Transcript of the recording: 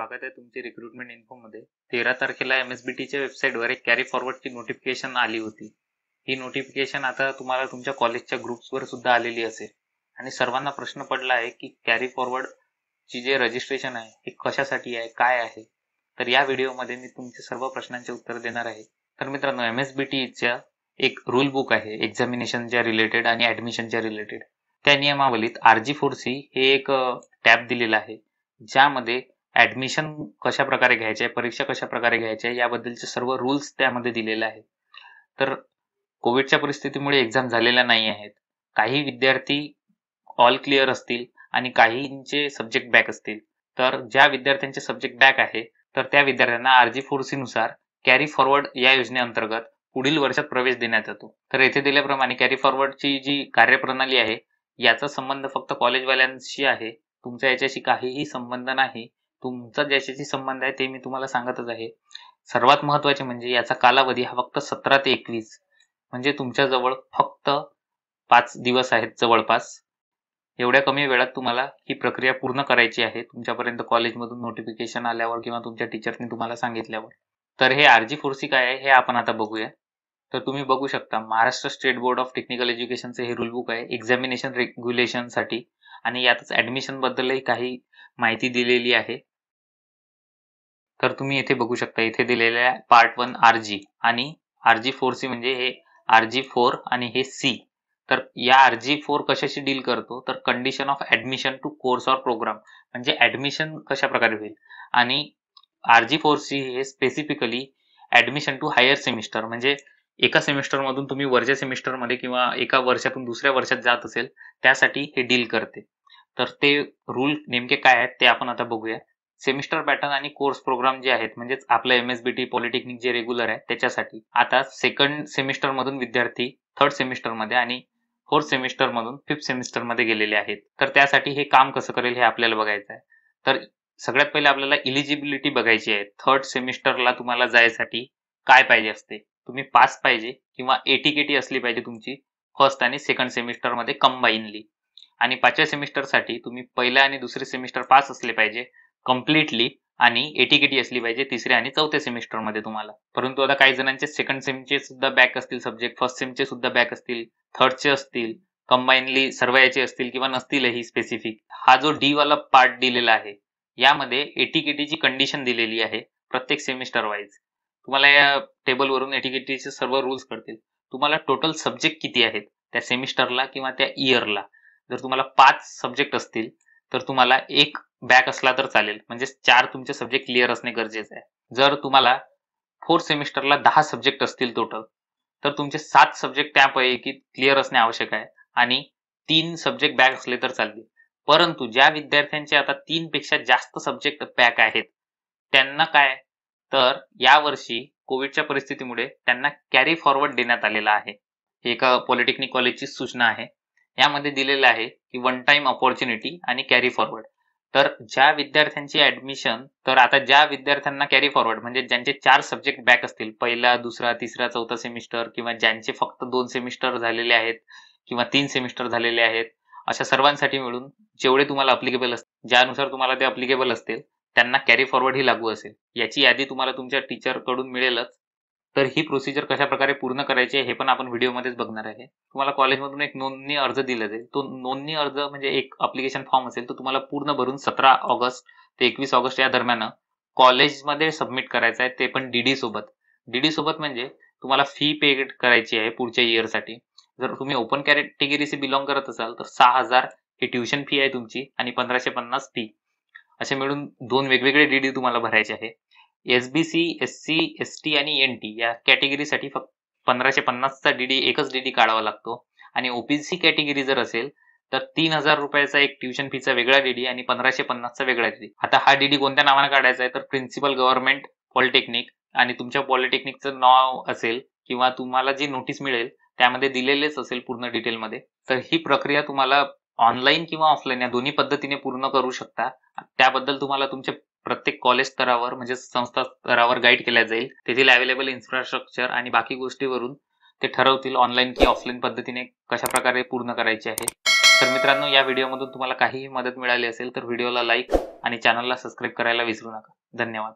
स्वागत आहे तुमची रिक्रुटमेंट मध्ये तेरा तारखेला एम एस बी टीच्या वेबसाईटवर एक कॅरी फॉरवर्डची नोटिफिकेशन आली होती ही नोटिफिकेशन आता तुम्हाला तुमच्या कॉलेजच्या ग्रुप्सवर सुद्धा आलेली असेल आणि सर्वांना प्रश्न पडला आहे की कॅरी फॉरवर्ड ची जे रजिस्ट्रेशन आहे हे कशासाठी आहे काय आहे तर या व्हिडिओमध्ये मी तुमच्या सर्व प्रश्नांचे उत्तर देणार आहे तर मित्रांनो एम एस बी च्या एक रूल बुक आहे एक्झामिनेशनच्या रिलेटेड आणि ऍडमिशनच्या रिलेटेड त्या नियमावलीत आरजी फोर सी हे एक टॅब दिलेला आहे ज्यामध्ये ॲडमिशन प्रकारे घ्यायचे आहे, परीक्षा कशाप्रकारे घ्यायच्या आहे याबद्दलचे सर्व रूल्स त्यामध्ये दिलेले आहेत. तर कोविडच्या परिस्थितीमुळे एक्झाम झालेल्या नाही आहेत. काही विद्यार्थी ऑल क्लिअर असतील आणि काहींचे सब्जेक्ट बॅक असतील. तर ज्या विद्यार्थ्यांचे सब्जेक्ट बॅक आहे तर त्या विद्यार्थ्यांना RG four C carry forward या योजनेअंतर्गत पुढील वर्षात प्रवेश देण्यात येतो. तर येथे दिल्याप्रमाणे कॅरी फॉरवर्डची जी कार्यप्रणाली आहे याचा संबंध फक्त कॉलेजवाल्यांशी आहे. तुमचा याच्याशी काहीही संबंध नाही. तुमचा ज्याच्याशी संबंध आहे ते मी तुम्हाला सांगतच आहे सर्वात महत्वाचे म्हणजे याचा कालावधी हा फक्त सतरा ते एकवीस म्हणजे तुमच्याजवळ फक्त पाच दिवस आहेत जवळपास एवढ्या कमी वेळात तुम्हाला ही प्रक्रिया पूर्ण करायची आहे तुमच्यापर्यंत कॉलेजमधून नोटिफिकेशन आल्यावर किंवा तुमच्या टीचरनी तुम्हाला सांगितल्यावर तर हे आरजी फोर्सी काय आहे हे आपण आता बघूया तर तुम्ही बघू शकता Maharashtra state board of technical एज्युकेशनचं हे रुलबुक आहे एक्झामिनेशन रेग्युलेशनसाठी आणि यातच ॲडमिशनबद्दलही काही माहिती दिलेली आहे तर तुम्ही इथे बघू शकता इथे दिलेल्या पार्ट वन आर जी आणि आर जी फोर सी म्हणजे हे आर जी फोर आणि हे सी तर या आर जी फोर कशाशी डील करतो तर condition of admission to course or programme म्हणजे ऍडमिशन कशा प्रकारे होईल आणि आर जी फोर सी हे specifically admission to higher semester म्हणजे एका मधून तुम्ही वरच्या सेमिस्टरमध्ये किंवा एका वर्षातून दुसऱ्या वर्षात जात असेल त्यासाठी हे डील करते तर ते रूल नेमके काय आहेत ते आपण आता बघूया सेमिस्टर पॅटर्न आणि कोर्स प्रोग्राम जे आहेत म्हणजेच आपलं M S B T polytechnic जे रेग्युलर आहे त्याच्यासाठी आता सेकंड सेमिस्टर मधून विद्यार्थी थर्ड सेमिस्टर मध्ये आणि फोर्थ सेमिस्टर मधून फिफ्थ सेमिस्टर मध्ये गेलेले आहेत तर त्यासाठी हे काम कसं करेल हे आपल्याला बघायचं आहे तर सगळ्यात पहिले आपल्याला इलिजिबिलिटी बघायची आहे थर्ड सेमिस्टरला तुम्हाला जायसाठी काय पाहिजे असते तुम्ही पास पाहिजे किंवा एटीकेटी असली पाहिजे तुमची फर्स्ट आणि सेकंड सेमिस्टर मध्ये कंबाईनली आणि पाचव्या सेमिस्टरसाठी तुम्ही पहिल्या आणि दुसरे सेमिस्टर पास असले पाहिजे कम्प्लीटली आणि एटीकेटी असली पाहिजे तिसऱ्या आणि चौथ्या मध्ये तुम्हाला परंतु आता काही जणांचे सेकंड सेमचे सुद्धा बॅक असतील सब्जेक्ट फर्स्ट सेमचे सुद्धा बॅक असतील थर्डचे असतील कंबाईनली सर्व याचे असतील किंवा नसतीलही स्पेसिफिक हा जो डी वाला पार्ट दिलेला आहे यामध्ये एटीकेटीची कंडिशन दिलेली आहे प्रत्येक सेमिस्टर वाईज तुम्हाला या टेबलवरून एटीकेटीचे सर्व रूल्स कळतील तुम्हाला टोटल सब्जेक्ट किती आहेत त्या सेमिस्टरला किंवा त्या इयरला जर तुम्हाला पाच सब्जेक्ट असतील तर तुम्हाला एक बॅक असला तर चालेल म्हणजे चार तुमचे सब्जेक्ट क्लिअर असणे गरजेचे आहे जर तुम्हाला फोर्थ सेमिस्टरला दहा सब्जेक्ट असतील टोटल तर तुमचे सात सब्जेक्ट त्यापैकी क्लिअर असणे आवश्यक आहे आणि तीन सब्जेक्ट बॅक असले तर चालतील परंतु ज्या विद्यार्थ्यांचे आता तीन पेक्षा जास्त सब्जेक्ट बॅक आहेत त्यांना काय तर यावर्षी कोविडच्या परिस्थितीमुळे त्यांना कॅरी फॉरवर्ड देण्यात आलेला आहे एका पॉलिटेक्निक कॉलेजची सूचना आहे यामध्ये दिलेलं आहे की वन टाइम अपॉर्च्युनिटी आणि कॅरी फॉरवर्ड तर ज्या विद्यार्थ्यांची ऍडमिशन तर आता ज्या विद्यार्थ्यांना कॅरी फॉरवर्ड म्हणजे ज्यांचे चार सब्जेक्ट बॅक असतील पहिला दुसरा तिसरा चौथा सेमिस्टर किंवा ज्यांचे फक्त दोन सेमिस्टर झालेले आहेत किंवा तीन सेमिस्टर झालेले आहेत अशा सर्वांसाठी मिळून जेवढे तुम्हाला अप्लिकेबल असतील ज्यानुसार तुम्हाला ते अप्लिकेबल असतील त्यांना कॅरी फॉरवर्ड ही लागू असेल याची यादी तुम्हाला तुमच्या टीचर कडून मिळेलच तर ही प्रोसिजर कशा प्रकारे पूर्ण करायची आहे हे पण आपण व्हिडिओमध्येच बघणार आहे तुम्हाला कॉलेजमधून एक नोंदणी अर्ज दिला जाईल तो नोंदणी अर्ज म्हणजे एक अप्लिकेशन फॉर्म असेल तो तुम्हाला पूर्ण भरून सतरा ऑगस्ट ते एकवीस ऑगस्ट या दरम्यान कॉलेजमध्ये सबमिट करायचं आहे ते पण डीडी सोबत डीडी सोबत म्हणजे तुम्हाला फी पे करायची आहे पुढच्या इयरसाठी जर तुम्ही ओपन कॅटेगरीशी बिलॉंग करत असाल तर सहा हजार ही ट्युशन फी आहे तुमची आणि पंधराशे पन्नास फी असे मिळून दोन वेगवेगळे डीडी तुम्हाला भरायचे आहे एसबीसी, एस टी आणि एन टी या कॅटेगरीसाठी फक्त पंधराशे पन्नासचा डीडी एकच डीडी काढावा लागतो आणि ओबीसी कॅटेगरी जर असेल तर तीन हजार रुपयाचा एक ट्युशन फीचा वेगळा डीडी आणि पंधराशे पन्नासचा वेगळा डीडी आता हा डीडी कोणत्या नावाने काढायचा आहे तर प्रिन्सिपल गव्हर्नमेंट पॉलिटेक्निक आणि तुमच्या पॉलिटेक्निकचं नाव असेल किंवा तुम्हाला जी नोटीस मिळेल त्यामध्ये दिलेलेच असेल पूर्ण डिटेलमध्ये तर ही प्रक्रिया तुम्हाला ऑनलाईन किंवा ऑफलाईन या दोन्ही पद्धतीने पूर्ण करू शकता त्याबद्दल तुम्हाला तुमचे प्रत्येक कॉलेज स्तरावर म्हणजे संस्था स्तरावर गाईड केल्या जाईल तेथील अवेलेबल इन्फ्रास्ट्रक्चर आणि बाकी गोष्टीवरून ते ठरवतील ऑनलाईन की ऑफलाईन पद्धतीने कशा प्रकारे पूर्ण करायचे आहे तर मित्रांनो या व्हिडिओमधून तुम्हाला काहीही मदत मिळाली असेल तर व्हिडिओला लाईक आणि चॅनलला सबस्क्राईब करायला विसरू नका धन्यवाद